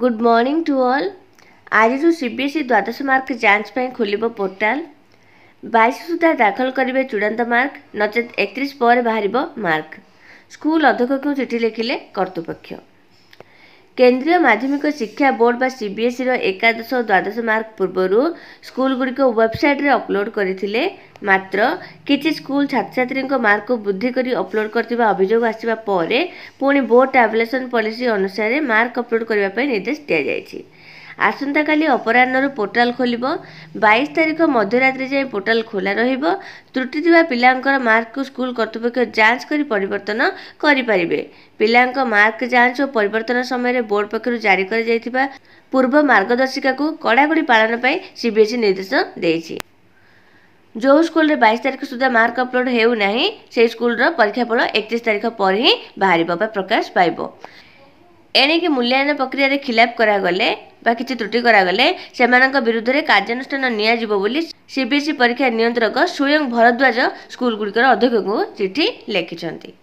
good morning to all આજଠୁ CBSE ଦ୍ୱାଦଶ mark ଯାଞ୍ଚ ପାଇଁ ଖୋଲିବ ପୋର୍ଟାଲ ବାଇଶ ସୁଦ୍ଧା ଦାଖଲ କରିବେ ଚୂଡ଼ାନ୍ତ ମାର୍କ ନଚେତ୍ ଏକତିରିଶ ପରେ ବାହାରିବ ମାର୍କ ସ୍କୁଲ ଅଧ୍ୟକ୍ଷଙ୍କୁ ଚିଠି ଲେଖିଲେ କର୍ତ୍ତୃପକ୍ଷ କେନ୍ଦ୍ରୀୟ ମାଧ୍ୟମିକ ଶିକ୍ଷା ବୋର୍ଡ ବା ସିବିଏସ୍ଇର ଏକାଦଶ ଓ ଦ୍ୱାଦଶ ମାର୍କ ପୂର୍ବରୁ ସ୍କୁଲଗୁଡ଼ିକ ୱେବ୍ସାଇଟ୍ରେ ଅପଲୋଡ଼ କରିଥିଲେ ମାତ୍ର କିଛି ସ୍କୁଲ ଛାତ୍ରଛାତ୍ରୀଙ୍କ ମାର୍କକୁ ବୃଦ୍ଧି କରି ଅପଲୋଡ଼ କରିଥିବା ଅଭିଯୋଗ ଆସିବା ପରେ ପୁଣି ବୋର୍ଡ ଟାବ୍ଲେସନ୍ ପଲିସି ଅନୁସାରେ ମାର୍କ ଅପଲୋଡ଼ କରିବା ପାଇଁ ନିର୍ଦ୍ଦେଶ ଦିଆଯାଇଛି ଆସନ୍ତାକାଲି ଅପରାହ୍ନରୁ ପୋର୍ଟାଲ ଖୋଲିବ ବାଇଶ ତାରିଖ ମଧ୍ୟରାତ୍ରି ଯାଏଁ ପୋର୍ଟାଲ ଖୋଲା ରହିବ ତ୍ରୁଟି ଥିବା ପିଲାଙ୍କର ମାର୍କକୁ ସ୍କୁଲ କର୍ତ୍ତୃପକ୍ଷ ଯାଞ୍ଚ କରି ପରିବର୍ତ୍ତନ କରିପାରିବେ ପିଲାଙ୍କ ମାର୍କ ଯାଞ୍ଚ ଓ ପରିବର୍ତ୍ତନ ସମୟରେ ବୋର୍ଡ ପକ୍ଷରୁ ଜାରି କରାଯାଇଥିବା ପୂର୍ବ ମାର୍ଗଦର୍ଶିକାକୁ କଡ଼ାକଡ଼ି ପାଳନ ପାଇଁ ସିବିଏସ୍ଇ ନିର୍ଦ୍ଦେଶ ଦେଇଛି ଯେଉଁ ସ୍କୁଲରେ ବାଇଶ ତାରିଖ ସୁଦ୍ଧା ମାର୍କ ଅପଲୋଡ଼ ହେଉନାହିଁ ସେହି ସ୍କୁଲର ପରୀକ୍ଷା ଫଳ ଏକତିରିଶ ତାରିଖ ପରେ ହିଁ ବାହାରିବ ବା ପ୍ରକାଶ ପାଇବ ଏଣିକି ମୂଲ୍ୟାୟନ ପ୍ରକ୍ରିୟାରେ ଖିଲାପ କରାଗଲେ ବା କିଛି ତ୍ରୁଟି କରାଗଲେ ସେମାନଙ୍କ ବିରୁଦ୍ଧରେ କାର୍ଯ୍ୟାନୁଷ୍ଠାନ ନିଆଯିବ ବୋଲି ସିବିଏସ୍ଇ ପରୀକ୍ଷା ନିୟନ୍ତ୍ରକ ସ୍ୱୟଂ ଭରଦ୍ୱାଜ ସ୍କୁଲଗୁଡ଼ିକର ଅଧ୍ୟକ୍ଷଙ୍କୁ ଚିଠି ଲେଖିଛନ୍ତି